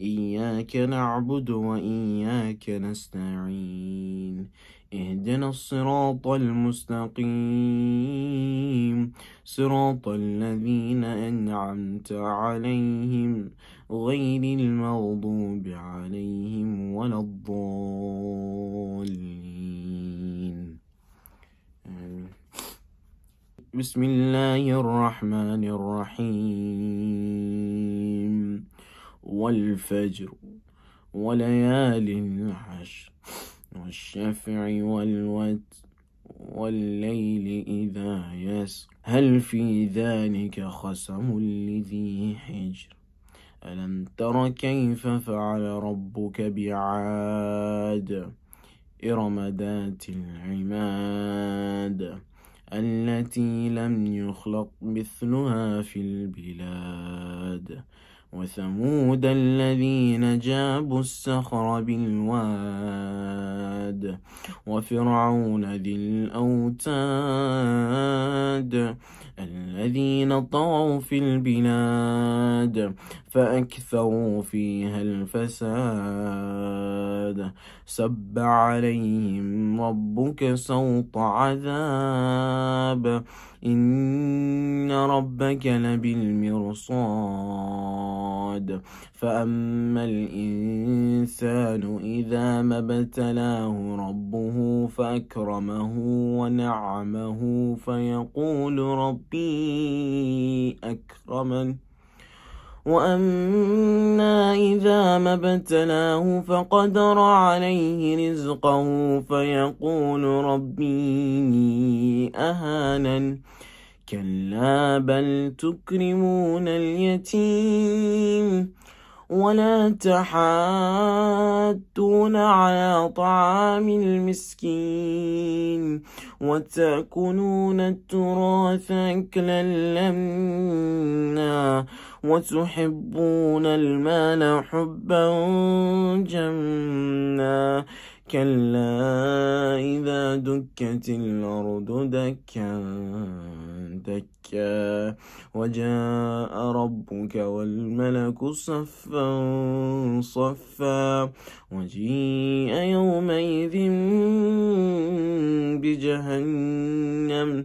إياك نعبد وإياك نستعين اهدنا الصراط المستقيم صراط الذين أنعمت عليهم غير المغضوب عليهم ولا الضالين بسم الله الرحمن الرحيم والفجر وليال العشر والشفع والوتر والليل إذا يسر هل في ذلك خسم لذي حجر ألم تر كيف فعل ربك بعاد إرم ذات العماد التي لم يخلق مثلها في البلاد وثمود الذين جابوا الصخر بالواد وفرعون ذي الأوتاد الذين طغوا في البلاد فأكثروا فيها الفساد أحد سب عليهم ربك سوط عذاب إن ربك لبالمرصاد فأما الإنسان إذا ما ابتلاه ربه فأكرمه ونعمه فيقول ربي أكرمن وأما إذا ما ابتلاه فقدر عليه رزقه فيقول ربي أهانن كلا بل تكرمون اليتيم ولا تحاتون على طعام المسكين وتأكلون التراث أكلا لمّا وتحبون المال حبا جما كلا إذا دكت الأرض دكا دكا وجاء ربك والملك صفا صفا وجيء يومئذ بجهنم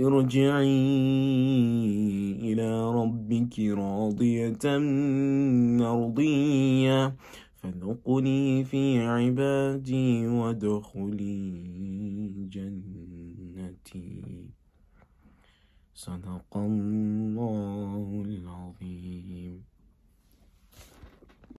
ارجعي إلى ربك راضية مرضية فادخلي في عبادي وادخلي جنتي صدق الله العظيم